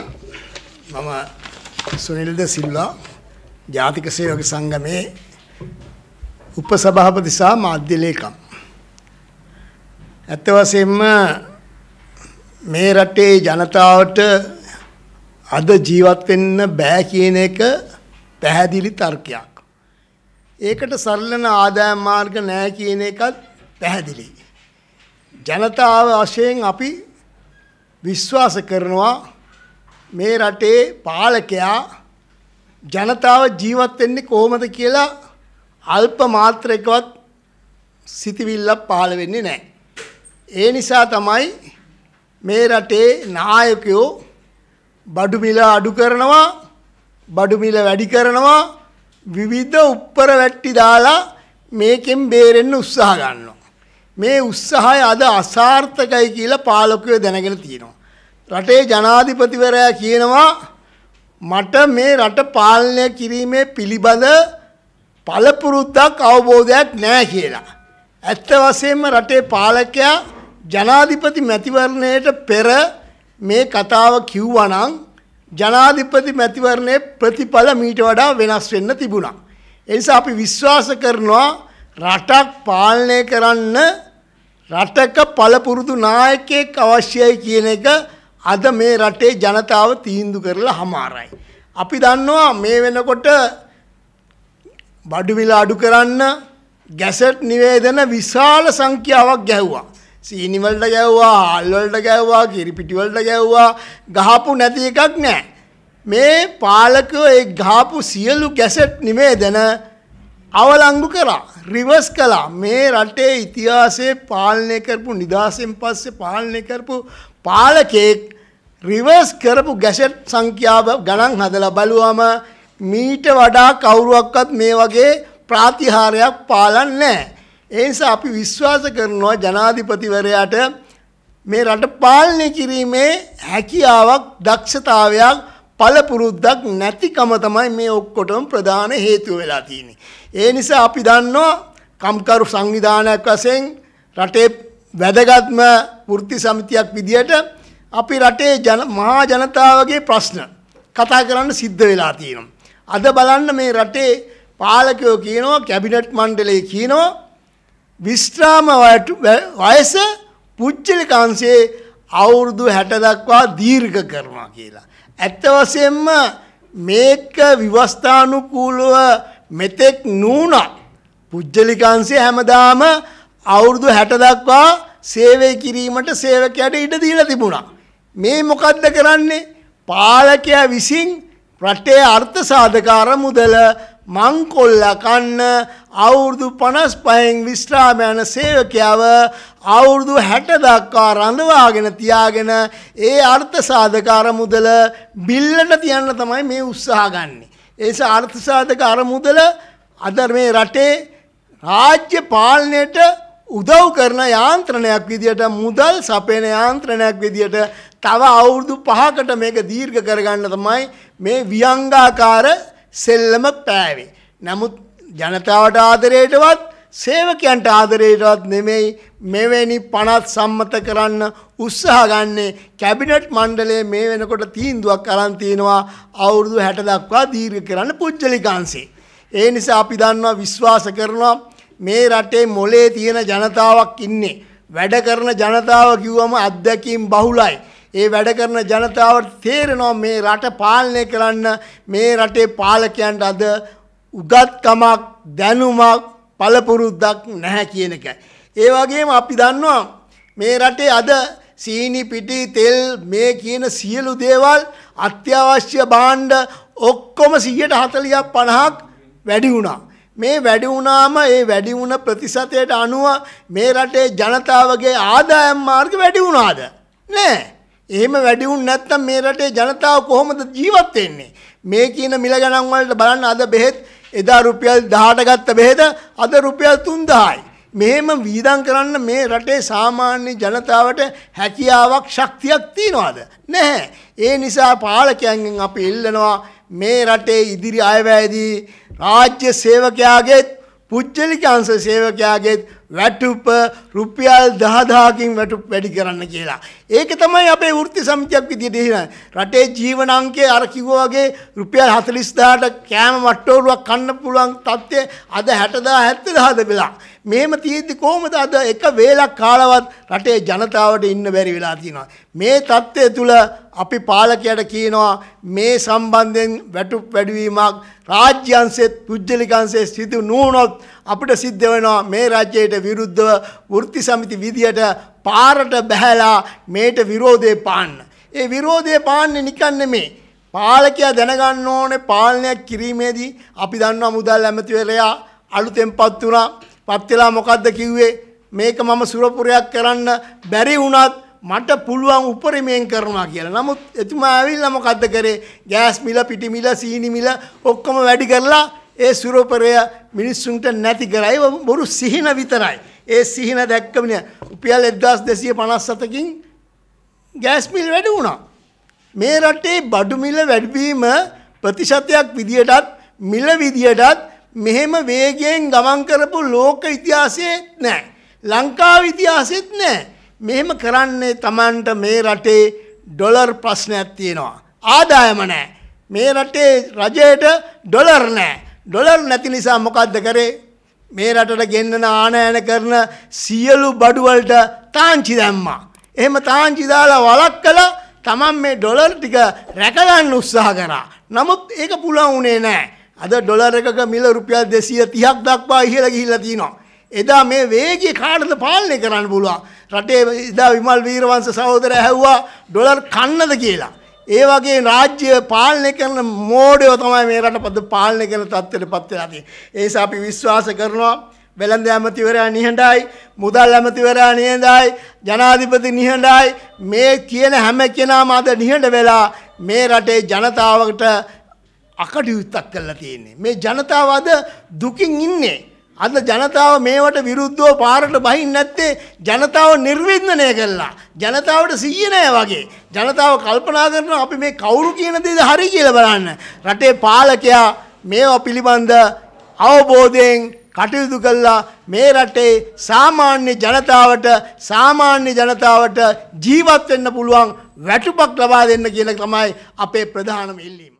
මම සුනිල්ද සිල්වා ජාතික සේවක සංගමේ උපසභාපති සහ මාධ්‍ය ලේකම්. ඇත්ත වශයෙන්ම මේ රටේ ජනතාවට අද ජීවත් වෙන්න බෑ කියන එක පැහැදිලි තර්කයක්. ඒකට සරලන ආදායම් මාර්ග නෑ කියන එකත් පැහැදිලි. ජනතාව වශයෙන් අපි විශ්වාස කරනවා මේ රටේ පාලකයා ජනතාව ජීවත් වෙන්නේ කොහොමද කියලා අල්ප මාත්‍රයකවත් සිතවිල්ලක් පහළ වෙන්නේ නැහැ. ඒ නිසා තමයි මේ රටේ නායකයෝ බඩු මිල අඩු කරනවා, බඩු මිල වැඩි කරනවා, විවිධ උප්පර වැට්ටි දාලා මේකෙන් බේරෙන්න උත්සාහ ගන්නවා. මේ උත්සාහය අද අසාර්ථකයි කියලා පාලකයෝ දැනගෙන තියෙනවා. රටේ ජනාධිපතිවරයා කියනවා මට මේ රට පාලනය කිරීමේ පිළිබඳ පළපුරුද්දක් අවබෝධයක් නැහැ කියලා. ඇත්ත වශයෙන්ම රටේ පාලකයා ජනාධිපති මැතිවරණයට පෙර මේ කතාව කිව්වනම් ජනාධිපති මැතිවරණයේ ප්‍රතිඵල මීට වඩා වෙනස් වෙන්න තිබුණා. ඒ නිසා අපි විශ්වාස කරනවා රටක් පාලනය කරන්න රටක පළපුරුදු නායකයෙක් අවශ්‍යයි කියන එක අද මේ රටේ ජනතාව තීන්දු කරලා හමාරයි. අපි දන්නවා මේ වෙනකොට බඩු මිල අඩු කරන්න ගැසට් නිවේදන විශාල සංඛ්‍යාවක් ගැහුවා. සීනිවලට ගැව්වා අල්වලට ගැව්වා කිරිපිටිවලට ගැව්වා ගහපු නැති එකක් නෑ. මේ පාලකෝ ඒ ගහපු සියලු ගැසට් නිවේදන අවලංගු කරා රිවර්ස් කළා මේ රටේ ඉතිහාසයේ පාලනය කරපු නිදහසෙන් පස්සේ පාලනය කරපු පාලකෙක් රිවර්ස් කරපු ගැසට් සංඛ්‍යාව ගණන් හදලා බලුවම මීට වඩා කවුරුවක්වත් මේ වගේ ප්‍රාතිහාරයක් පාලන්නේ නැහැ. ඒ නිසා අපි විශ්වාස කරනවා ජනාධිපතිවරයාට මේ රට පාලනය කිරීමේ හැකියාවක් දක්ෂතාවයක් පළපුරුද්දක් නැතිකම තමයි මේ ඔක්කොටම ප්‍රධාන හේතුව වෙලා තියෙන්නේ. ඒ නිසා අපි දන්නවා කම්කරු සංවිධානයක් වශයෙන් රටේ වැදගත්ම වෘත්ති සමිතියක් විදියට අපි රටේ ජන මහා ජනතාවගේ ප්‍රශ්න කතා කරන්න සිද්ධ වෙලා තියෙනවා. අද බලන්න මේ රටේ පාලකයෝ කියනවා කැබිනට් මණ්ඩලය කියනවා විස්්‍රාම වයස පුච්චලිකන්සේ අවුරුදු හැට දක්වා දීර්ඝ කරනවා කියලා. ඇත්ත වසයෙන්ම මේක විවස්ථානුකූලුව මෙතෙක් නූනත් පුද්ජලිකන්සේ හැමදාම අවුරුදු හැට දක්වා සේවය කිරීමට සේවකයට ඉඩ දීලා තිබුණා. මේ මොකද්ද කරන්නේ? පාලකයා විසින් රටේ අර්ථ සාධකාර මුදල මංකොල්ලා කන්න අවුරුදු 55න් විස්්‍රාම යන සේවකයව අවුරුදු 60 දක්වා රඳවාගෙන තියාගෙන ඒ අර්ථ සාධකාර මුදල බිල්ලට තියන්න තමයි මේ උත්සාහ ගන්නෙ. ඒස අර්ථ සාධකාර මුදල අද මේ රටේ රාජ්‍ය පාලනයට උදව් කරන යාන්ත්‍රණයක් විදියට මුදල් සපයන යාන්ත්‍රණයක් විදියට තව අවුරුදු පහකට මේක දීර්ඝ කරගන්න තමයි මේ වියංගාකාර සෙල්ලම පෑවේ. නමුත් ජනතාවට ආදරයටවත් සේවකයන්ට ආදරයටවත් නෙමෙයි මෙවැනි පනත් සම්මත කරන්න උත්සාහ ගන්නේ කැබිනට් මණ්ඩලය මේ වෙනකොට තීන්දුවක් අරන් තිනවා අවුරුදු 60 දක්වා දීර්ඝ කරන්න පුජ්‍යලිකාංශේ. ඒ නිසා අපි දන්නවා විශ්වාස කරනවා මේ රටේ මොලේ තියෙන ජනතාවක් ඉන්නේ. වැඩ කරන ජනතාව කිව්වම අත්දැකීම් බහුලයි. ඒ වැඩ කරන ජනතාවට තේරෙනවා මේ රට පාලනය කරන්න මේ රටේ පාලකයන්ට අද උගත්කමක් දැනුමක් පළපුරුද්දක් නැහැ කියන එකයි. ඒ වගේම අපි දන්නවා මේ රටේ අද සීනි පිටි තෙල් මේ කියන සියලු දේවල් අත්‍යවශ්‍ය භාණ්ඩ ඔක්කොම 140ක් 50ක් වැඩි වුණා. මේ වැඩි වුණාම ඒ වැඩි වුණ ප්‍රතිශතයට අනුව මේ රටේ ජනතාවගේ ආදායම් මාර්ග වැඩි වුණාද? නෑ. එහෙම වැඩි වුණ නැත්නම් මේ රටේ ජනතාව කොහොමද ජීවත් වෙන්නේ? මේ කියන මිල ගණන් වලට බලන්න අද බෙහෙත් එදා රුපියල් 18 ගත්ත බෙහෙත අද රුපියල් 3000යි. මෙහෙම වීදම් කරන්න මේ රටේ සාමාන්‍ය ජනතාවට හැකියාවක් ශක්තියක් තියනවාද? නැහැ. ඒ නිසා පාලකයන්ගෙන් අපි ඉල්ලනවා මේ රටේ ඉදිරි අයවැයේදී රාජ්‍ය සේවකයාගේත් පුච්චලික අංශ සේවකයාගේත් වැටුප රුපියල් 10000කින් වැටුප් වැඩි කරන්න කියලා. ඒක තමයි අපේ වෘත්ති සමිතියක් විදියට එහෙනම් රටේ ජීවන අංකය අර කිව්වා වගේ රුපියල් 40000ට කෑම වට්ටෝරුවක් කන්න පුළුවන් තත්ත්වය අද 60000 70000ද වෙලා. මේම තියෙද්දි කොහොමද අද එක වේලක් කාලවත් රටේ ජනතාවට ඉන්න බැරි වෙලා තියෙනවා. මේ தත්ත්වය තුල අපි පාලකයට කියනවා මේ සම්බන්ධයෙන් වැටුප් වැඩිවීමක් රාජ්‍යංශෙත් පුජ්‍යලිකංශෙත් සිදු නොවුනොත් අපිට සිද්ධ වෙනවා මේ රාජ්‍යයට විරුද්ධව වෘත්ති සමිති විදියට පාරට බැහැලා මේට විරෝධය පාන්න. ඒ විරෝධය පාන්නේ නිකන් නෙමේ. පාලකයා දැනගන්න ඕනේ පාලනයක් කිරීමේදී අපි දන්නවා මුදල් ඇමතිවරයා අලුතෙන් පත් වුණා පත් වෙලා මොකද්ද කිව්වේ මේක මම සුරපුරයක් කරන්න බැරි වුණත් මට පුළුවන් උපරිමයෙන් කරනවා කියලා. නමුත් එතුමා ඇවිල්ලා මොකද්ද කරේ? ගෑස් මිල, පිටි මිල, සීනි මිල ඔක්කොම වැඩි කරලා ඒ සුරපරය මිනිස්සුන්ට නැති කරා. ඒ බොරු සිහින විතරයි. ඒ සිහින දැක්කම රුපියල් 1257කින් ගෑස් මිල වැඩි වුණා. මේ රටේ බඩු මිල වැඩිවීම ප්‍රතිශතයක් විදියටත් මිල විදියටත් මෙහෙම වේගයෙන් ගමන් කරපු ලෝක ඉතිහාසයේත් නැහැ. ලංකාව ඉතිහාසෙත් නැහැ. මෙහෙම කරන්නේ Tamanට මේ රටේ ඩොලර් ප්‍රශ්නයක් තියෙනවා. ආදායම නැහැ. මේ රටේ රජයට ඩොලර් නැහැ. ඩොලර් නැති නිසා මොකද්ද කරේ? මේ රටට ගෙන්නන ආනයන කරන සියලු බඩුවලට තාංචි දැම්මා. එහෙම තාංචි දාලා වලක් කළා තමන් මේ ඩොලර් ටික රැකගන්න උත්සාහ කරා. නමුත් ඒක පුළුවන් උනේ නැහැ. අද ඩොලර් එකක මිල රුපියල් 230ක් දක්වා ඉහළ ගිහිල්ලා තියෙනවා. එදා මේ වේගය කාටද පාලනය කරන්න පුළුවන්? රටේ එදා විමල් වීරවංශ සහෝදරය ඇහුවා ඩොලර් කන්නද කියලා. ඒ වගේ රාජ්‍ය පාලනය කරන මෝඩයෝ තමයි මේ රට පද පාලනය කරන තත්ත්වයට පත් වෙලා තියෙන්නේ. ඒ නිසා අපි විශ්වාස කරනවා වෙළඳ ඇමතිවරයා නිහඬයි මුදල් ඇමතිවරයා නිහඬයි ජනාධිපති නිහඬයි මේ කියන හැම කෙනාම අද නිහඬ වෙලා මේ රටේ ජනතාවට අකටයුත්තක් කරලා තියෙන්නේ. මේ ජනතාව අද දුකින් ඉන්නේ. අද ජනතාව මේවට විරුද්ධව පාරට බහින්න නැත්තේ ජනතාව නිර්වින්දනය කළා. ජනතාවට සිහිය නෑ වගේ. ජනතාව කල්පනා කරනවා අපි මේ කවුරු කියන දේද හරි කියලා බලන්න. රටේ පාලකයා මේවා පිළිබඳ අවබෝධයෙන් කටයුතු කළා මේ රටේ සාමාන්‍ය ජනතාවට සාමාන්‍ය ජනතාවට ජීවත් වෙන්න පුළුවන් වැටුපක් ලබා දෙන්න කියන තමයි අපේ ප්‍රධානම ඉල්ලීම.